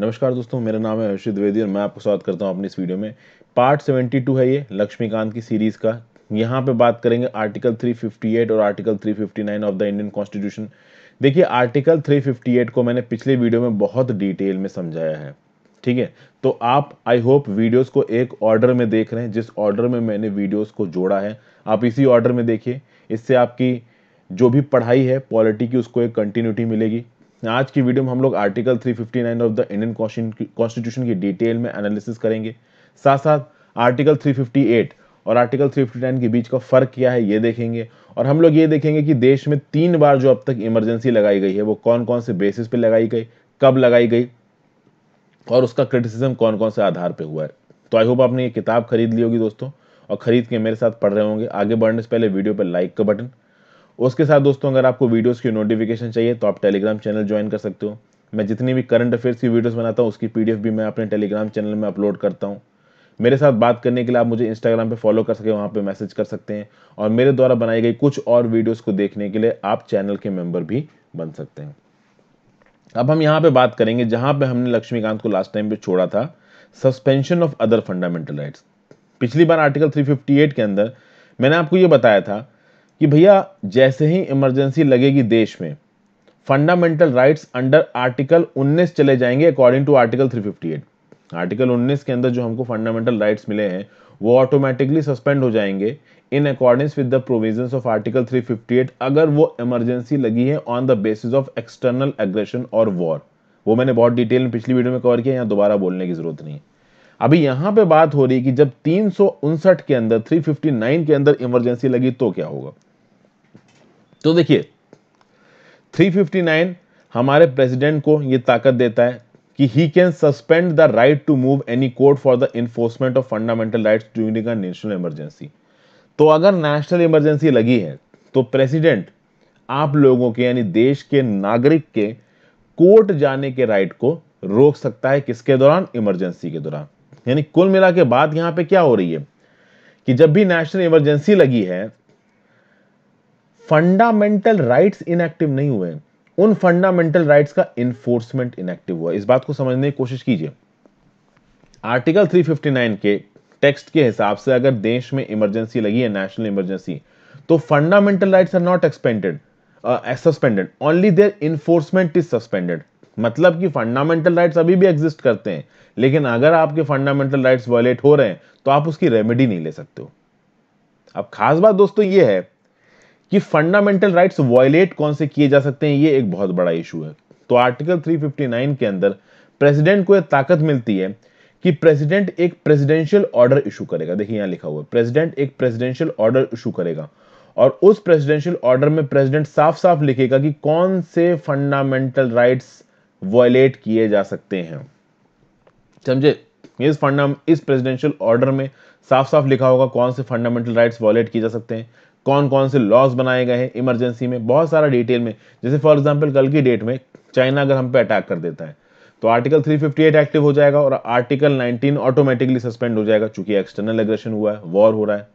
नमस्कार दोस्तों मेरा नाम है हर्षित द्विवेदी और मैं आपको स्वागत करता हूं अपनी इस वीडियो में पार्ट 72 है ये लक्ष्मीकांत की सीरीज़ का यहाँ पे बात करेंगे आर्टिकल 358 और article 359 of the Indian constitution देखिए आर्टिकल 358 को मैंने पिछले वीडियो में बहुत डिटेल में समझाया है ठीक है तो आप आई होप वीडियोज़ को एक ऑर्डर में देख रहे हैं जिस ऑर्डर में मैंने वीडियोज़ को जोड़ा है आप इसी ऑर्डर में देखिए इससे आपकी जो भी पढ़ाई है पॉलिटी की उसको एक कंटिन्यूटी मिलेगी आज की वीडियो में हम लोग article 359 of the Indian constitution की डिटेल में एनालिसिस करेंगे साथ साथ आर्टिकल 358 और आर्टिकल 359 के बीच का फर्क क्या है ये देखेंगे और हम लोग ये देखेंगे कि देश में तीन बार जो अब तक इमरजेंसी लगाई गई है वो कौन कौन से बेसिस पे लगाई गई कब लगाई गई और उसका क्रिटिसिज्म कौन कौन से आधार पर हुआ है तो आई होप आपने ये किताब खरीद ली होगी दोस्तों और खरीद के मेरे साथ पढ़ रहे होंगे आगे बढ़ने से पहले वीडियो पर लाइक का बटन उसके साथ दोस्तों अगर आपको वीडियोस की नोटिफिकेशन चाहिए तो आप टेलीग्राम चैनल ज्वाइन कर सकते हो मैं जितनी भी करंट अफेयर्स की वीडियोस बनाता हूँ उसकी पीडीएफ भी मैं अपने टेलीग्राम चैनल में अपलोड करता हूँ मेरे साथ बात करने के लिए आप मुझे इंस्टाग्राम पे फॉलो कर सके वहाँ पे मैसेज कर सकते हैं और मेरे द्वारा बनाई गई कुछ और वीडियोस को देखने के लिए आप चैनल के मेंबर भी बन सकते हैं अब हम यहाँ पे बात करेंगे जहाँ पे हमने लक्ष्मीकांत को लास्ट टाइम पे छोड़ा था suspension of other fundamental rights पिछली बार आर्टिकल 358 के अंदर मैंने आपको ये बताया था कि भैया जैसे ही इमरजेंसी लगेगी देश में फंडामेंटल राइट्स अंडर आर्टिकल 19 चले जाएंगे अकॉर्डिंग टू आर्टिकल 358 आर्टिकल 19 के अंदर जो हमको फंडामेंटल राइट्स मिले हैं वो ऑटोमेटिकली सस्पेंड हो जाएंगे in according with the provisions of article 358 अगर वो इमरजेंसी लगी है on the basis of external aggression और वॉर वो मैंने बहुत डिटेल में पिछली वीडियो में कवर किया यहाँ दोबारा बोलने की जरूरत नहीं अभी यहां पे बात हो रही है कि जब तीन के अंदर 359 के अंदर इमरजेंसी लगी तो क्या होगा तो देखिए 359 हमारे प्रेसिडेंट को ये ताकत देता है कि he can suspend the right to move any court for the enforcement of fundamental rights during a national emergency तो अगर नेशनल इमरजेंसी लगी है तो प्रेसिडेंट आप लोगों के यानी देश के नागरिक के कोर्ट जाने के राइट को रोक सकता है किसके दौरान इमरजेंसी के दौरान यानी कुल मिला के बाद यहां पे क्या हो रही है कि जब भी नेशनल इमरजेंसी लगी है फंडामेंटल राइट्स इनएक्टिव नहीं हुए हैं उन फंडामेंटल राइट्स का इन्फोर्समेंट इनएक्टिव हुआ इस बात को समझने की कोशिश कीजिए आर्टिकल 359 के टेक्स्ट के हिसाब से अगर देश में इमरजेंसी लगी है नेशनल इमरजेंसी तो fundamental rights are not expanded suspended only their enforcement is suspended मतलब कि फंडामेंटल राइट्स अभी भी एग्जिस्ट करते हैं लेकिन अगर आपके फंडामेंटल राइट्स वायलेट हो रहे हैं तो आप उसकी रेमेडी नहीं ले सकते हो अब खास बात दोस्तों ये है कि फंडामेंटल राइट्स वॉयलेट कौन से किए जा सकते हैं ये एक बहुत बड़ा इशू है तो आर्टिकल 359 के अंदर प्रेसिडेंट को यह ताकत मिलती है कि प्रेसिडेंट एक प्रेसिडेंशियल ऑर्डर इशू करेगा देखिए यहां लिखा हुआ है प्रेसिडेंट एक प्रेसिडेंशियल ऑर्डर इशू करेगा और उस प्रेसिडेंशियल ऑर्डर में प्रेसिडेंट साफ साफ लिखेगा कि कौन से फंडामेंटल राइट्स वॉयलेट किए जा सकते हैं समझे इस फंडा इस प्रेसिडेंशियल ऑर्डर में साफ साफ लिखा होगा कौन से फंडामेंटल राइट्स वॉयलेट किए जा सकते हैं कौन कौन से लॉज बनाए गए हैं इमरजेंसी में बहुत सारा डिटेल में जैसे फॉर एग्जाम्पल कल की डेट में चाइना अगर हम पे अटैक कर देता है तो आर्टिकल 358 एक्टिव हो जाएगा और आर्टिकल 19 ऑटोमेटिकली सस्पेंड हो जाएगा चूंकि एक्सटर्नल एग्रेशन हुआ है वॉर हो रहा है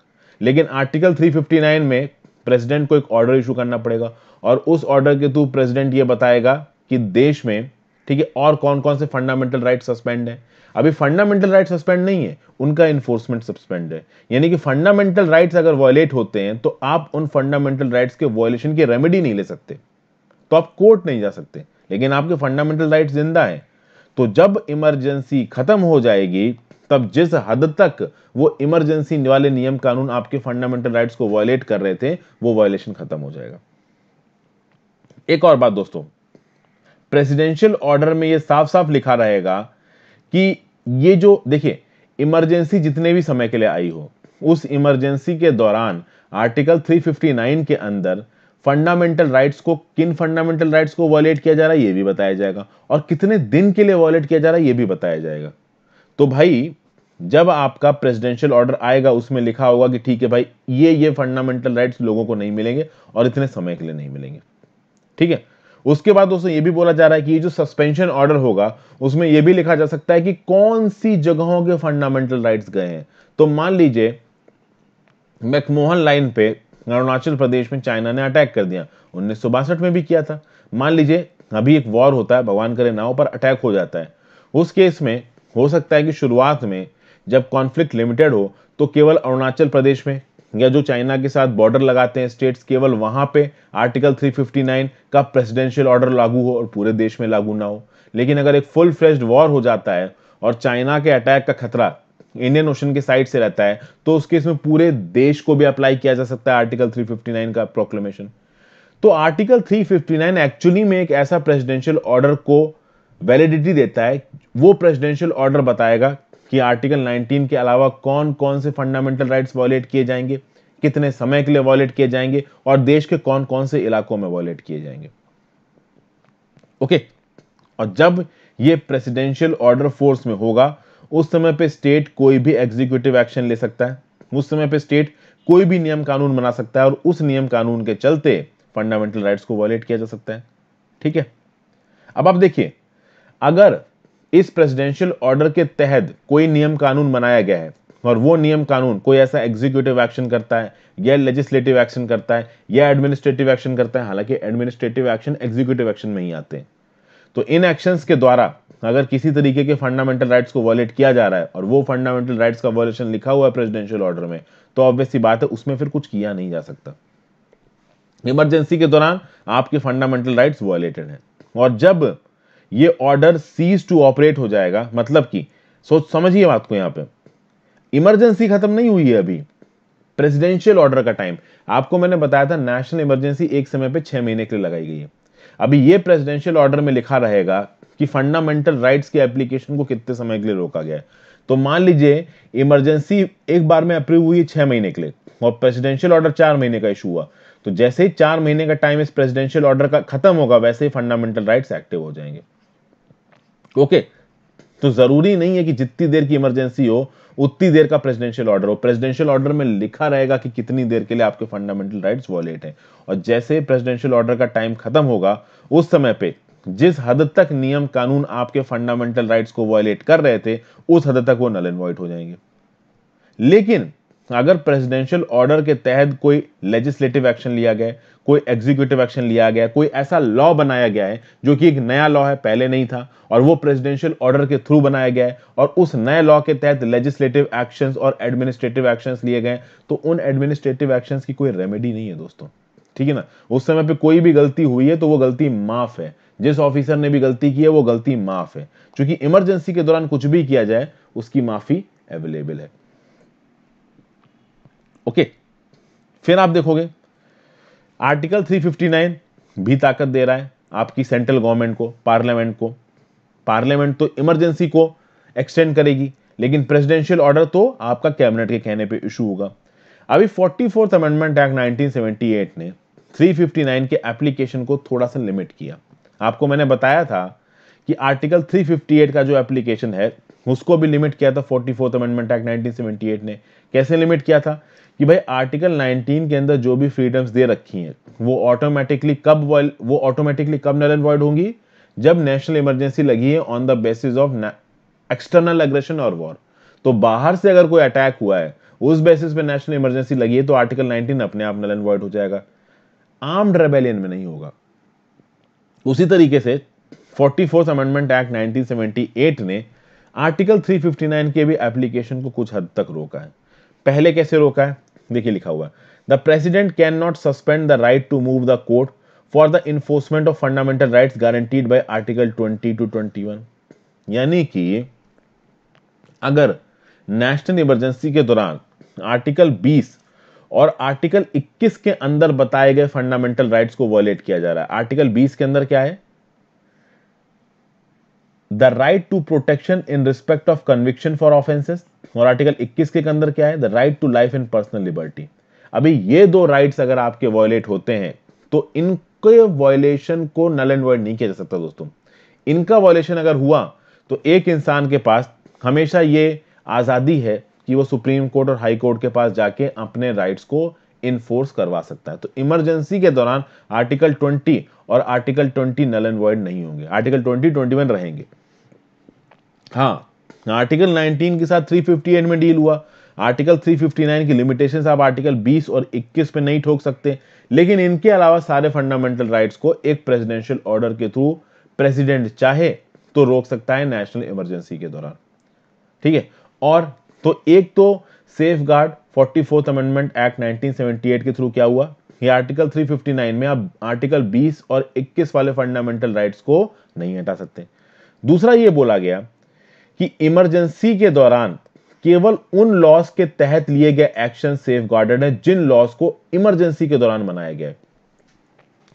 लेकिन आर्टिकल 359 में प्रेसिडेंट को एक ऑर्डर इशू करना पड़ेगा और उस ऑर्डर के थ्रू प्रेसिडेंट ये बताएगा कि देश में ठीक है और कौन कौन से फंडामेंटल राइट सस्पेंड है अभी फंडामेंटल राइट सस्पेंड नहीं है उनका इन्फोर्समेंट सस्पेंड है यानी कि फंडामेंटल राइट्स अगर वॉयलेट होते हैं तो आप उन फंडामेंटल राइट्स के वॉयलेशन की रेमेडी नहीं ले सकते तो आप कोर्ट नहीं जा सकते लेकिन आपके फंडामेंटल राइट्स जिंदा हैं तो जब इमरजेंसी खत्म हो जाएगी तब जिस हद तक वो इमरजेंसी वाले नियम कानून आपके फंडामेंटल राइट्स को वॉयलेट कर रहे थे वो वॉयलेशन खत्म हो जाएगा एक और बात दोस्तों प्रेसिडेंशियल ऑर्डर में ये साफ साफ लिखा रहेगा कि ये जो देखिए इमरजेंसी जितने भी समय के लिए आई हो उस इमरजेंसी के दौरान आर्टिकल 359 के अंदर फंडामेंटल राइट्स को किन फंडामेंटल राइट्स को वॉलेट किया जा रहा है ये भी बताया जाएगा और कितने दिन के लिए वॉलेट किया जा रहा है ये भी बताया जाएगा तो भाई जब आपका प्रेसिडेंशियल ऑर्डर आएगा उसमें लिखा होगा कि ठीक है भाई ये ये फंडामेंटल राइट्स लोगों को नहीं मिलेंगे और इतने समय के लिए नहीं मिलेंगे ठीक है उसके बाद दोस्तों ये भी बोला जा रहा है कि ये जो सस्पेंशन ऑर्डर होगा उसमें यह भी लिखा जा सकता है कि कौन सी जगहों के फंडामेंटल राइट्स गए हैं तो मान लीजिए मैकमोहन लाइन पे अरुणाचल प्रदेश में चाइना ने अटैक कर दिया उन्नीस में भी किया था मान लीजिए अभी एक वॉर होता है भगवान करे नाव पर अटैक हो जाता है उस केस में हो सकता है कि शुरुआत में जब कॉन्फ्लिक्ट लिमिटेड हो तो केवल अरुणाचल प्रदेश में या जो चाइना के साथ बॉर्डर लगाते हैं स्टेट्स केवल वहां पे आर्टिकल 359 का प्रेसिडेंशियल ऑर्डर लागू हो और पूरे देश में लागू ना हो लेकिन अगर एक फुल फ्लेश्ड वॉर हो जाता है और चाइना के अटैक का खतरा इंडियन ओशन के साइड से रहता है तो उस केस में पूरे देश को भी अप्लाई किया जा सकता है आर्टिकल 359 का प्रोक्लेमेशन तो आर्टिकल 359 एक्चुअली में एक ऐसा प्रेसिडेंशियल ऑर्डर को वैलिडिटी देता है वो प्रेसिडेंशियल ऑर्डर बताएगा कि आर्टिकल 19 के अलावा कौन कौन से फंडामेंटल राइट्स वॉयलेट किए जाएंगे कितने समय के लिए वॉयलेट किए जाएंगे और देश के कौन कौन से इलाकों में वॉयलेट किए जाएंगे ओके और जब ये प्रेसिडेंशियल ऑर्डर फोर्स में होगा उस समय पे स्टेट कोई भी एग्जीक्यूटिव एक्शन ले सकता है उस समय पे स्टेट कोई भी नियम कानून बना सकता है और उस नियम कानून के चलते फंडामेंटल राइट्स को वॉयलेट किया जा सकता है ठीक है अब आप देखिए अगर इस प्रेसिडेंशियल ऑर्डर के तहत कोई नियम कानून बनाया गया है और वो नियम कानून कोई ऐसा एग्जीक्यूटिव एक्शन करता है या लेजिस्लेटिव एक्शन करता है या एडमिनिस्ट्रेटिव एक्शन करता है हालांकि एडमिनिस्ट्रेटिव एक्शन एग्जीक्यूटिव एक्शन में ही आते हैं तो इन एक्शन के द्वारा अगर किसी तरीके के फंडामेंटल राइट्स को वॉलेट किया जा रहा है और वो फंडामेंटल राइट्स का वॉलेशन लिखा हुआ है प्रेसिडेंशियल ऑर्डर में तो ऑब्वियसली बात है उसमें फिर कुछ किया नहीं जा सकता इमरजेंसी के दौरान आपके फंडामेंटल राइट्स वॉलेटेड हैं और जब ये ऑर्डर सीज टू ऑपरेट हो जाएगा मतलब कि सोच समझिए बात को यहां पे इमरजेंसी खत्म नहीं हुई है अभी प्रेसिडेंशियल ऑर्डर का टाइम आपको मैंने बताया था नेशनल इमरजेंसी एक समय पे छह महीने के लिए लगाई गई है अभी ये प्रेसिडेंशियल ऑर्डर में लिखा रहेगा कि फंडामेंटल राइट्स के एप्लीकेशन को कितने समय के लिए रोका गया तो मान लीजिए इमरजेंसी एक बार में अप्रूव हुई छह महीने के लिए और प्रेसिडेंशियल ऑर्डर चार महीने का इशू हुआ तो जैसे ही चार महीने का टाइम इस प्रेसिडेंशियल ऑर्डर का खत्म होगा वैसे ही फंडामेंटल राइट्स एक्टिव हो जाएंगे ओके तो जरूरी नहीं है कि जितनी देर की इमरजेंसी हो उतनी देर का प्रेसिडेंशियल ऑर्डर हो प्रेसिडेंशियल ऑर्डर में लिखा रहेगा कि कितनी देर के लिए आपके फंडामेंटल राइट्स वॉलेट हैं और जैसे प्रेसिडेंशियल ऑर्डर का टाइम खत्म होगा उस समय पे जिस हद तक नियम कानून आपके फंडामेंटल राइट्स को वॉयलेट कर रहे थे उस हद तक वो नल एंड वॉइड हो जाएंगे लेकिन अगर प्रेसिडेंशियल ऑर्डर के तहत कोई लेजिस्लेटिव एक्शन लिया गया कोई एग्जीक्यूटिव एक्शन लिया गया कोई ऐसा लॉ बनाया गया है जो कि एक नया लॉ है पहले नहीं था और वो प्रेसिडेंशियल ऑर्डर के थ्रू बनाया गया है और उस नए लॉ के तहत लेजिस्लेटिव एक्शंस और एडमिनिस्ट्रेटिव एक्शंस लिए गए तो उन एडमिनिस्ट्रेटिव एक्शंस की कोई रेमेडी नहीं है दोस्तों ठीक है ना उस समय पर कोई भी गलती हुई है तो वो गलती माफ है जिस ऑफिसर ने भी गलती की है वो गलती माफ है क्योंकि इमरजेंसी के दौरान कुछ भी किया जाए उसकी माफी अवेलेबल है ओके फिर आप देखोगे आर्टिकल 359 भी ताकत दे रहा है आपकी सेंट्रल गवर्नमेंट को पार्लियामेंट को पार्लियामेंट तो इमरजेंसी को एक्सटेंड करेगी लेकिन प्रेसिडेंशियल ऑर्डर तो आपका कैबिनेट के कहने पे इशू होगा अभी फोर्टी अमेंडमेंट एक्ट नाइनटीन ने 359 के एप्लीकेशन को थोड़ा सा लिमिट किया आपको मैंने बताया था कि आर्टिकल 358 का जो एप्लीकेशन है उसको भी लिमिट किया था फोर्टी फोर्थ अमेंडमेंट एक्ट 1978 ने कैसे लिमिट किया था कि भाई आर्टिकल 19 के अंदर जो भी फ्रीडम्स दे रखी हैं वो ऑटोमेटिकली कब वो ऑटोमेटिकली कब नल एंड होंगी जब नेशनल इमरजेंसी लगी है on the basis of external aggression और वॉर तो बाहर से अगर कोई अटैक हुआ है उस बेसिस पे नेशनल इमरजेंसी लगी है तो आर्टिकल 19 अपने आप नल एंड हो जाएगा आर्म्ड रेबेलियन में नहीं होगा उसी तरीके से फोर्टी अमेंडमेंट एक्ट 1978 ने आर्टिकल 359 के भी एप्लीकेशन को कुछ हद तक रोका है पहले कैसे रोका है देखिए लिखा हुआ है the president can not suspend the right to move the court for the enforcement of fundamental right guaranteed by article twenty to one यानी कि अगर नेशनल इमरजेंसी के दौरान आर्टिकल 20 और आर्टिकल 21 के अंदर बताए गए फंडामेंटल राइट्स को वॉयलेट किया जा रहा है आर्टिकल 20 के अंदर क्या है the right to protection in respect of conviction for offences और आर्टिकल 21 के अंदर क्या है the right to life and personal liberty अभी ये दो राइट्स अगर आपके वॉयलेट होते हैं तो इनके वॉयलेशन को नल एंड वर्ड नहीं किया जा सकता दोस्तों इनका वॉयलेशन अगर हुआ तो एक इंसान के पास हमेशा ये आज़ादी है कि वो सुप्रीम कोर्ट और हाई कोर्ट के पास जाके अपने राइट्स को इन्फोर्स करवा सकता है तो इमरजेंसी के दौरान आर्टिकल 20 और आर्टिकल 20 नल एंड वॉइड नहीं होंगे आर्टिकल 20 21 रहेंगे हाँ आर्टिकल 19 के साथ 358 में डील हुआ आर्टिकल 359 की लिमिटेशंस आप आर्टिकल 20 और 21 पे नहीं ठोक सकते लेकिन इनके अलावा सारे फंडामेंटल राइट्स को एक प्रेसिडेंशियल ऑर्डर के थ्रू प्रेसिडेंट चाहे तो रोक सकता है नेशनल इमरजेंसी के दौरान ठीक है और तो एक तो safeguard forty amendment act nineteen के थ्रू क्या हुआ ये आर्टिकल 359 में आप आर्टिकल 20 और 21 वाले फंडामेंटल राइट्स को नहीं हटा सकते दूसरा ये बोला गया कि इमरजेंसी के दौरान केवल उन लॉस के तहत लिए गए एक्शन सेफ गार्डेड है जिन लॉस को इमरजेंसी के दौरान बनाया गया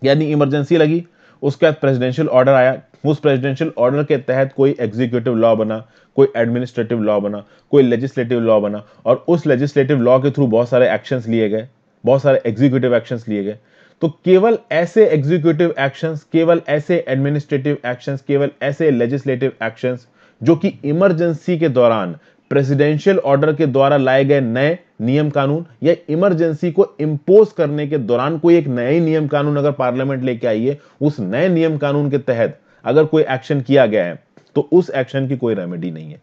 यानी इमरजेंसी लगी उसके बाद प्रेसिडेंशियल ऑर्डर आया उस प्रेसिडेंशियल ऑर्डर के तहत कोई एग्जीक्यूटिव लॉ बना कोई एडमिनिस्ट्रेटिव लॉ बना कोई लेजिस्लेटिव लॉ बना और उस लेजिस्लेटिव लॉ के थ्रू बहुत सारे एक्शन लिए गए बहुत सारे एग्जीक्यूटिव एक्शन लिए गए तो केवल ऐसे एग्जीक्यूटिव एक्शंस केवल ऐसे एडमिनिस्ट्रेटिव एक्शंस केवल ऐसे लेजिस्लेटिव एक्शंस जो कि इमरजेंसी के दौरान प्रेसिडेंशियल ऑर्डर के द्वारा लाए गए नए नियम कानून या इमरजेंसी को इम्पोज करने के दौरान कोई एक नए नियम कानून अगर पार्लियामेंट लेके आई है उस नए नियम कानून के तहत अगर कोई एक्शन किया गया है तो उस एक्शन की कोई रेमेडी नहीं है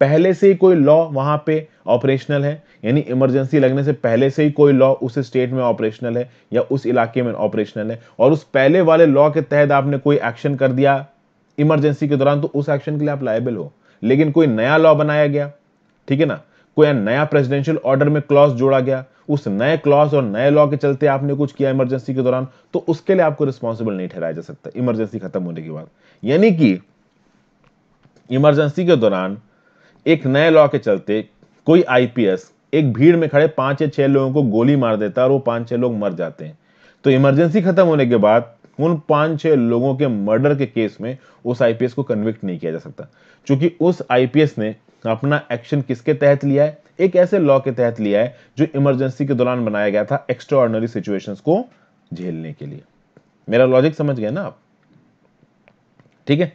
पहले से ही कोई लॉ वहां पे ऑपरेशनल है यानी इमरजेंसी लगने से पहले से ही कोई लॉ उस स्टेट में ऑपरेशनल है या उस इलाके में ऑपरेशनल है और उस पहले वाले लॉ के तहत आपने कोई एक्शन कर दिया इमरजेंसी के दौरान तो उस एक्शन के लिए आप लाइबल हो लेकिन कोई नया लॉ बनाया गया ठीक है ना कोई नया प्रेसिडेंशियल ऑर्डर में क्लॉज जोड़ा गया उस नए क्लॉज और नए लॉ के चलते आपने कुछ किया इमरजेंसी के दौरान तो उसके लिए आपको रिस्पॉन्सिबल नहीं ठहराया जा सकता इमरजेंसी खत्म होने के बाद यानी कि इमरजेंसी के दौरान एक नए लॉ के चलते कोई आईपीएस एक भीड़ में खड़े पांच या छह लोगों को गोली मार देता है और वो पांच छह लोग मर जाते हैं तो इमरजेंसी खत्म होने के बाद उन पांच छह लोगों के मर्डर के केस में उस आईपीएस को कन्विक्ट नहीं किया जा सकता क्योंकि उस आईपीएस ने अपना एक्शन किसके तहत लिया है एक ऐसे लॉ के तहत लिया है जो इमरजेंसी के दौरान बनाया गया था एक्स्ट्रा सिचुएशंस को झेलने के लिए मेरा लॉजिक समझ गए ना आप ठीक है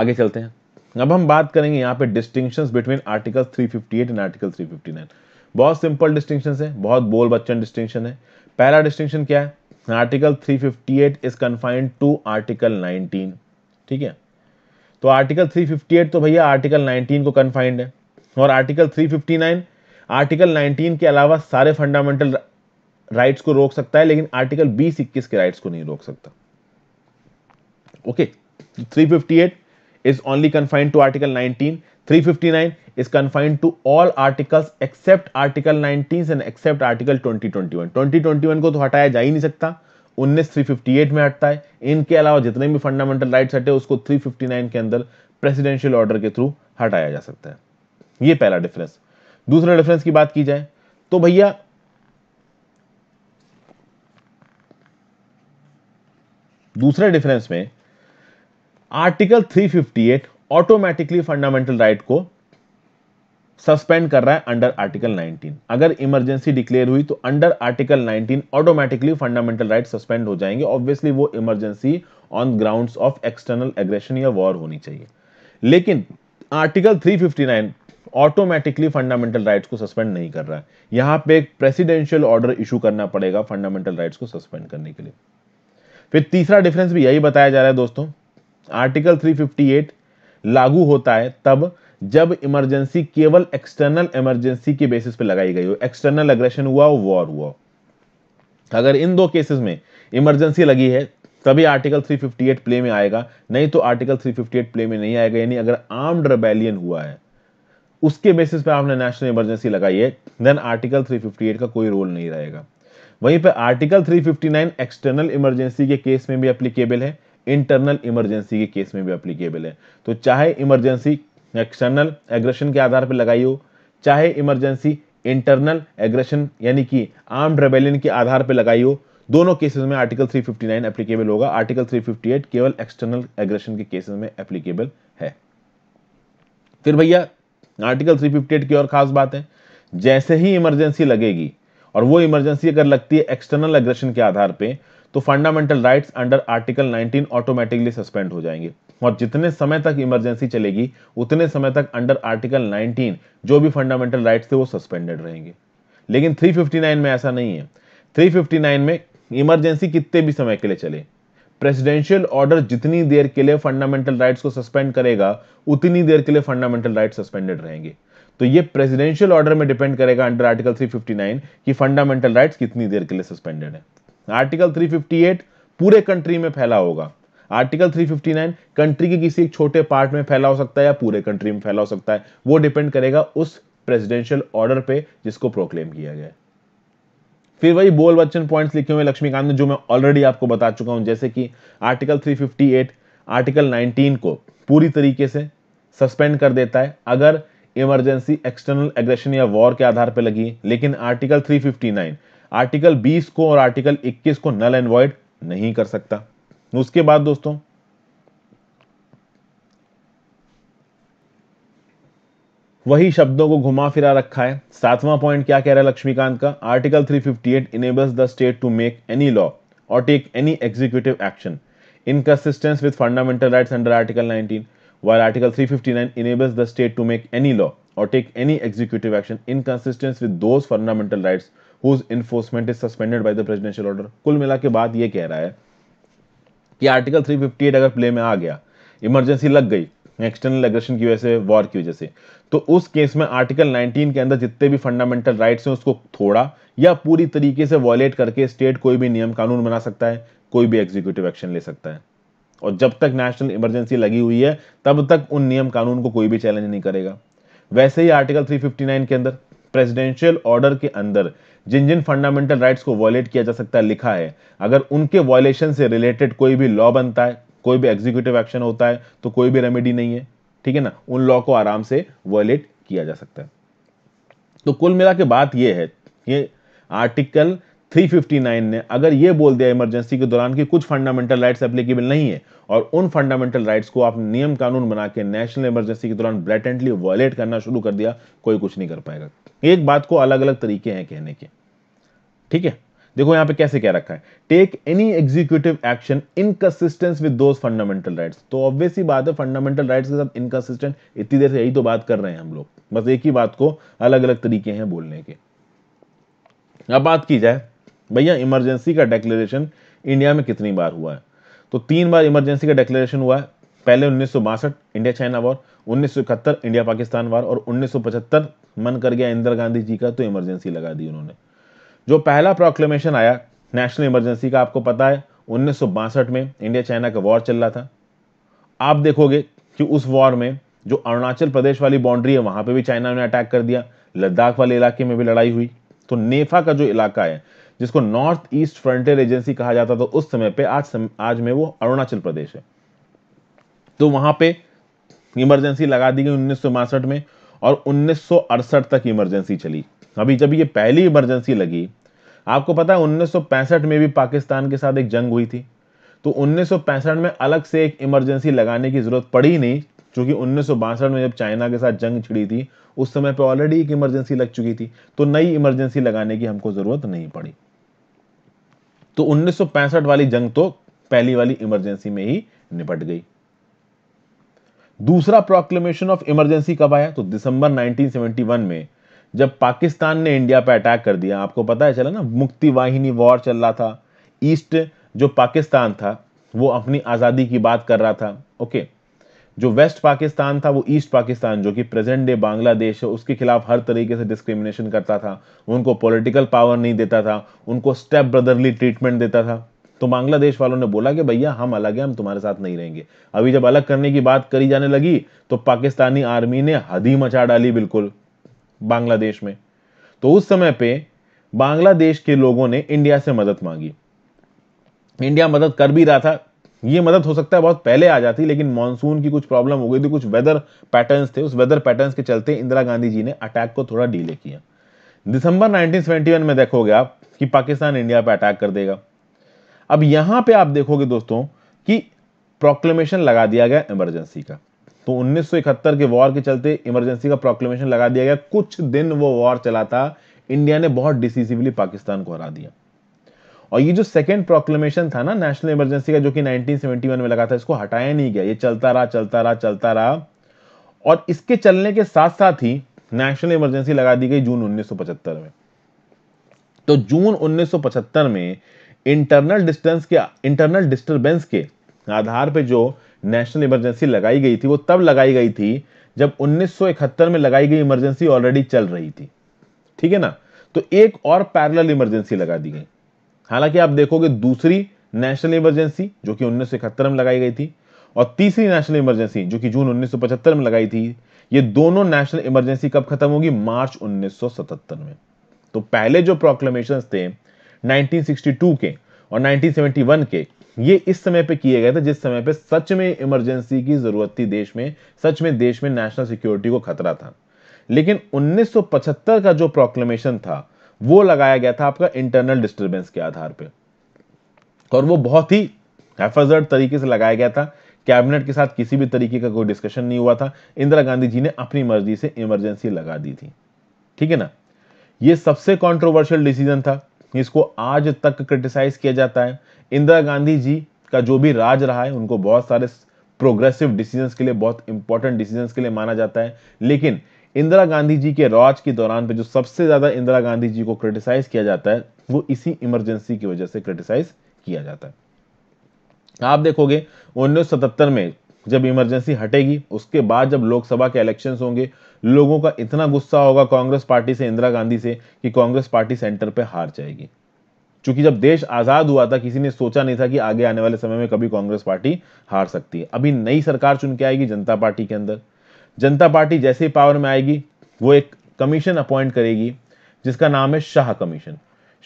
आगे चलते हैं अब हम बात करेंगे यहां पे distinction between article 358 and article 359 बहुत सिंपल डिस्टिंक्शन है बहुत बोल बच्चन डिस्टिंक्शन है पहला डिस्टिंक्शन क्या है article 358 is confined to article 19 ठीक है तो आर्टिकल 358 तो भैया आर्टिकल 19 को कन्फाइंड है और आर्टिकल 359 आर्टिकल 19 के अलावा सारे फंडामेंटल राइट्स को रोक सकता है लेकिन आर्टिकल बीस इक्कीस के राइट्स को नहीं रोक सकता okay okay. 358 is only confined to article nineteen 359 is confined to all articles except article 19 and except article 2021 2021 को तो हटाया जा ही नहीं सकता 19 358 में हटता है इनके अलावा जितने भी फंडामेंटल राइट्स हटे उसको 359 के अंदर प्रेसिडेंशियल ऑर्डर के थ्रू हटाया जा सकता है ये पहला डिफरेंस दूसरा डिफरेंस की बात की जाए तो भैया दूसरे डिफरेंस में आर्टिकल 358 ऑटोमेटिकली फंडामेंटल राइट को सस्पेंड कर रहा है अंडर आर्टिकल 19 अगर इमरजेंसी डिक्लेयर हुई तो under article 19 automatically fundamental right suspend हो जाएंगे ऑब्वियसली वो emergency on grounds of external aggression या वॉर होनी चाहिए लेकिन आर्टिकल 359 ऑटोमेटिकली फंडामेंटल राइट्स को सस्पेंड नहीं कर रहा है यहां पे एक प्रेसिडेंशियल ऑर्डर इशू करना पड़ेगा फंडामेंटल राइट्स को सस्पेंड करने के लिए फिर तीसरा डिफरेंस भी यही बताया जा रहा है दोस्तों आर्टिकल 358 लागू होता है तब जब इमरजेंसी केवल एक्सटर्नल इमरजेंसी के बेसिस पे लगाई गई हो एक्सटर्नल अग्रेशन हुआ हो वॉर हुआ अगर इन दो केसेस में इमरजेंसी लगी है तभी आर्टिकल 358 प्ले में आएगा नहीं तो आर्टिकल 358 प्ले में नहीं आएगा यानी अगर आर्म्ड रेबेलियन हुआ है उसके बेसिस पे आपने नेशनल इमरजेंसी लगाई है देन आर्टिकल 358 का कोई रोल नहीं रहेगा वहीं पर आर्टिकल 359 एक्सटर्नल इमरजेंसी के केस में भी अप्लीकेबल है इंटरनल इमरजेंसी के केस में भी अप्लीकेबल है तो चाहे इमरजेंसी एक्सटर्नल एग्रेशन के आधार पर लगाई हो चाहे इमरजेंसी इंटरनल एग्रेशन यानी कि आर्म रेबेलियन के आधार पर लगाई हो दोनों केसेस में आर्टिकल 359 एप्लीकेबल होगा आर्टिकल 358 केवल एक्सटर्नल एग्रेशन के केसेस में एप्लीकेबल है फिर भैया आर्टिकल 358 की और खास बात है जैसे ही इमरजेंसी लगेगी और वो इमरजेंसी अगर लगती है एक्सटर्नल एग्रेशन के आधार पे तो fundamental rights under article 19 automatically suspend हो जाएंगे और जितने समय तक इमरजेंसी चलेगी उतने समय तक अंडर आर्टिकल 19 जो भी फंडामेंटल राइट्स थे वो सस्पेंडेड रहेंगे लेकिन 359 में ऐसा नहीं है 359 में इमरजेंसी कितने भी समय के लिए चले प्रेसिडेंशियल ऑर्डर जितनी देर के लिए फंडामेंटल राइट्स को सस्पेंड करेगा उतनी देर के लिए फंडामेंटल राइट सस्पेंडेड रहेंगे तो ये प्रेसिडेंशियल ऑर्डर में डिपेंड करेगा अंडर आर्टिकल 359 कि फंडामेंटल राइट्स कितनी देर के लिए सस्पेंडेड है आर्टिकल 358 पूरे कंट्री में फैला होगा आर्टिकल 359 कंट्री के किसी एक छोटे पार्ट में फैला हो सकता है या पूरे कंट्री में फैला हो सकता है वो डिपेंड करेगा उस प्रेसिडेंशियल ऑर्डर पे जिसको प्रोक्लेम किया गया फिर वही बोल बच्चन पॉइंट्स लिखे हुए लक्ष्मीकांत ने जो मैं ऑलरेडी आपको बता चुका हूं जैसे कि आर्टिकल 358 आर्टिकल 19 को पूरी तरीके से सस्पेंड कर देता है अगर इमरजेंसी एक्सटर्नल एग्रेशन या वॉर के आधार पर लगी लेकिन आर्टिकल 359 आर्टिकल 20 को और आर्टिकल 21 को नल एंड वॉइड नहीं कर सकता उसके बाद दोस्तों वही शब्दों को घुमा फिरा रखा है सातवां पॉइंट क्या कह रहा है लक्ष्मीकांत का article 358 fifty eight the state to make any law or take any executive action inconsistent with fundamental right under article 19 where article three fifty nine the state to make any law or take any executive action inconsistent with those fundamental rights whose enforcement is suspended by the presidential order कुल मिला के बाद ये कह रहा है कि article 358 अगर प्ले में आ गया इमरजेंसी लग गई एक्सटर्नल एग्रेशन की वजह से वॉर की वजह से तो उस केस में आर्टिकल 19 के अंदर जितने भी फंडामेंटल राइट्स हैं उसको थोड़ा या पूरी तरीके से वॉयलेट करके स्टेट कोई भी नियम कानून बना सकता है कोई भी एग्जीक्यूटिव एक्शन ले सकता है और जब तक नेशनल इमरजेंसी लगी हुई है तब तक उन नियम कानून को कोई भी चैलेंज नहीं करेगा वैसे ही आर्टिकल 359 के अंदर प्रेसिडेंशियल ऑर्डर के अंदर जिन जिन फंडामेंटल राइट्स को वॉयलेट किया जा सकता है लिखा है अगर उनके वॉयलेशन से रिलेटेड कोई भी लॉ बनता है कोई भी एग्जीक्यूटिव एक्शन होता है तो कोई भी रेमेडी नहीं है ठीक है ना उन लॉ को आराम से वॉयलेट किया जा सकता है तो कुल मिला के बात यह है ये आर्टिकल 359 ने अगर ये बोल दिया इमरजेंसी के दौरान कि कुछ फंडामेंटल राइट्स एप्लीकेबल नहीं है और उन फंडामेंटल राइट्स को आप नियम कानून बना के नेशनल इमरजेंसी के दौरान ब्लैटेंटली वॉयलेट करना शुरू कर दिया कोई कुछ नहीं कर पाएगा एक बात को अलग अलग तरीके हैं कहने के ठीक है देखो यहां पे कैसे कह रखा है take any executive action inconsistent with those fundamental rights तो ऑब्वियसली बात है फंडामेंटल राइट्स के साथ इनकसिस्टेंट इतनी देर से यही तो बात कर रहे हैं हम लोग बस एक ही बात को अलग अलग तरीके हैं बोलने के अब बात की जाए भैया इमरजेंसी का डेक्लेरेशन इंडिया में कितनी बार हुआ है तो तीन बार इमरजेंसी का डेक्लेरेशन हुआ है पहले उन्नीस इंडिया चाइना वॉर उन्नीस इंडिया पाकिस्तान वार और उन्नीस मन कर गया इंदिरा गांधी जी का तो इमरजेंसी लगा दी उन्होंने जो पहला प्रोक्लेमेशन आया नेशनल इमरजेंसी का आपको पता है उन्नीस में इंडिया चाइना का वॉर चल रहा था आप देखोगे कि उस वॉर में जो अरुणाचल प्रदेश वाली बाउंड्री है वहां पे भी चाइना ने अटैक कर दिया लद्दाख वाले इलाके में भी लड़ाई हुई तो नेफा का जो इलाका है जिसको नॉर्थ ईस्ट फ्रंटियर एजेंसी कहा जाता था उस समय पे आज सम, आज में वो अरुणाचल प्रदेश है तो वहां पे इमरजेंसी लगा दी गई उन्नीस में और उन्नीस तक इमरजेंसी चली अभी जब ये पहली इमरजेंसी लगी आपको पता है 1965 में भी पाकिस्तान के साथ एक जंग हुई थी तो 1965 में अलग से एक इमरजेंसी लगाने की जरूरत पड़ी नहीं क्योंकि उन्नीस में जब चाइना के साथ जंग छिड़ी थी उस समय पर ऑलरेडी एक इमरजेंसी लग चुकी थी तो नई इमरजेंसी लगाने की हमको जरूरत नहीं पड़ी तो 1965 वाली जंग तो पहली वाली इमरजेंसी में ही निपट गई दूसरा प्रोक्लेमेशन ऑफ इमरजेंसी कब आया तो दिसंबर 1971 में जब पाकिस्तान ने इंडिया पर अटैक कर दिया आपको पता है चला ना मुक्ति वाहिनी वॉर चल रहा था ईस्ट जो पाकिस्तान था वो अपनी आज़ादी की बात कर रहा था ओके जो वेस्ट पाकिस्तान था वो ईस्ट पाकिस्तान जो कि प्रेजेंट डे बांग्लादेश है उसके खिलाफ हर तरीके से डिस्क्रिमिनेशन करता था उनको पॉलिटिकल पावर नहीं देता था उनको स्टेप ब्रदरली ट्रीटमेंट देता था तो बांग्लादेश वालों ने बोला कि भैया हम अलग हैं हम तुम्हारे साथ नहीं रहेंगे अभी जब अलग करने की बात करी जाने लगी तो पाकिस्तानी आर्मी ने हदी मचा डाली बिल्कुल बांग्लादेश में तो उस समय पे बांग्लादेश के लोगों ने इंडिया से मदद मांगी इंडिया मदद कर भी रहा था ये मदद हो सकता है बहुत पहले आ जाती लेकिन मानसून की कुछ प्रॉब्लम हो गई थी कुछ वेदर पैटर्न्स थे उस वेदर पैटर्न्स के चलते इंदिरा गांधी जी ने अटैक को थोड़ा डीले किया दिसंबर 1971 में देखोगे आप कि पाकिस्तान इंडिया पर अटैक कर देगा अब यहां पे आप देखोगे दोस्तों कि प्रोक्लेमेशन लगा दिया गया इमरजेंसी का तो 1971 के वॉर के चलते इमरजेंसी का प्रोक्लेमेशन लगा दिया गया कुछ दिन वो वॉर चला था इंडिया ने बहुत डिसीसिवली पाकिस्तान को हरा दिया और ये जो सेकेंड प्रोक्लेमेशन था ना नेशनल इमरजेंसी का जो कि 1971 में लगा था इसको हटाया नहीं गया ये चलता रहा चलता रहा चलता रहा और इसके चलने के साथ साथ ही नेशनल इमरजेंसी लगा दी गई जून 1975 में तो जून 1975 में इंटरनल डिस्टेंस के इंटरनल डिस्टर्बेंस के आधार पे जो नेशनल इमरजेंसी लगाई गई थी वो तब लगाई गई थी जब 1971 में लगाई गई इमरजेंसी ऑलरेडी चल रही थी ठीक है ना तो एक और पैरेलल इमरजेंसी लगा दी गई हालांकि आप देखोगे दूसरी नेशनल इमरजेंसी जो कि उन्नीस में लगाई गई थी और तीसरी नेशनल इमरजेंसी जो कि जून 1975 में लगाई थी ये दोनों नेशनल इमरजेंसी कब खत्म होगी मार्च 1977 में तो पहले जो प्रोक्लेमेशन थे 1962 के और 1971 के ये इस समय पे किए गए थे जिस समय पे सच में इमरजेंसी की जरूरत थी देश में सच में देश में नेशनल सिक्योरिटी को खतरा था लेकिन 1975 का जो प्रोक्लेमेशन था वो लगाया गया था आपका इंटरनल डिस्टरबेंस के आधार पे और वो बहुत ही हेफाजर्ड तरीके से लगाया गया था कैबिनेट के साथ किसी भी तरीके का कोई डिस्कशन नहीं हुआ था इंदिरा गांधी जी ने अपनी मर्जी से इमरजेंसी लगा दी थी ठीक है ना ये सबसे कॉन्ट्रोवर्शियल डिसीजन था इसको आज तक क्रिटिसाइज किया जाता है इंदिरा गांधी जी का जो भी राज रहा है उनको बहुत सारे प्रोग्रेसिव डिसीजंस के लिए बहुत इंपॉर्टेंट डिसीजंस के लिए माना जाता है लेकिन इंदिरा गांधी जी के राज के दौरान पे जो सबसे ज्यादा इंदिरा गांधी जी को क्रिटिसाइज किया जाता है वो इसी इमरजेंसी की वजह से क्रिटिसाइज किया जाता है आप देखोगे उन्नीस में जब इमरजेंसी हटेगी उसके बाद जब लोकसभा के इलेक्शन होंगे लोगों का इतना गुस्सा होगा कांग्रेस पार्टी से इंदिरा गांधी से कि कांग्रेस पार्टी सेंटर पर हार जाएगी क्योंकि जब देश आजाद हुआ था किसी ने सोचा नहीं था कि आगे आने वाले समय में कभी कांग्रेस पार्टी हार सकती है अभी नई सरकार चुन के आएगी जनता पार्टी के अंदर जनता पार्टी जैसे ही पावर में आएगी वो एक कमीशन अपॉइंट करेगी जिसका नाम है शाह कमीशन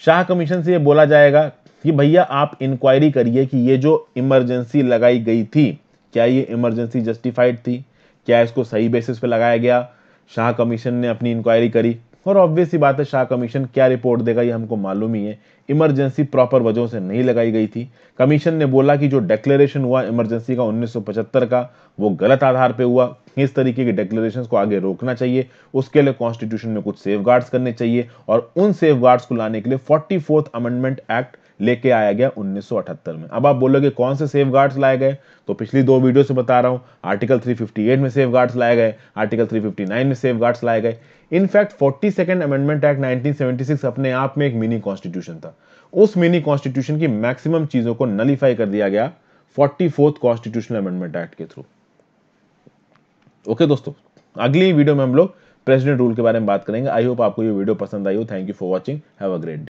शाह कमीशन से ये बोला जाएगा कि भैया आप इंक्वायरी करिए कि ये जो इमरजेंसी लगाई गई थी क्या ये इमरजेंसी जस्टिफाइड थी क्या इसको सही बेसिस पे लगाया गया शाह कमीशन ने अपनी इंक्वायरी करी और ऑब्वियस ही बात है शाह कमीशन क्या रिपोर्ट देगा ये हमको मालूम ही है इमरजेंसी प्रॉपर वजहों से नहीं लगाई गई थी कमीशन ने बोला कि जो डेक्लेरेशन हुआ इमरजेंसी का 1975 का वो गलत आधार पे हुआ इस तरीके के डेक्लेरेशन को आगे रोकना चाहिए उसके लिए कॉन्स्टिट्यूशन में कुछ सेफ करने चाहिए और उन सेफ को लाने के लिए फोर्टी अमेंडमेंट एक्ट लेके आया गया 1978 में अब आप बोलोगे कौन से सेफ गार्ड्स लाए गए तो पिछली दो वीडियो से बता रहा हूँ आर्टिकल 358 में सेफ गार्ड्स लाए गए आर्टिकल 359 में सेफ गार्ड्स लाए गए in fact forty second amendment act 1976 अपने आप में एक मिनी कॉन्स्टिट्यूशन था उस मिनी कॉन्स्टिट्यूशन की मैक्सिमम चीजों को नलीफाई कर दिया गया फोर्टी कॉन्स्टिट्यूशनल अमेंडमेंट एक्ट के थ्रू ओके दोस्तों अगली वीडियो में हम लोग प्रेसिडेंट रूल के बारे में बात करेंगे आई होप आपको ये वीडियो पसंद आई हो thank you for watching have a great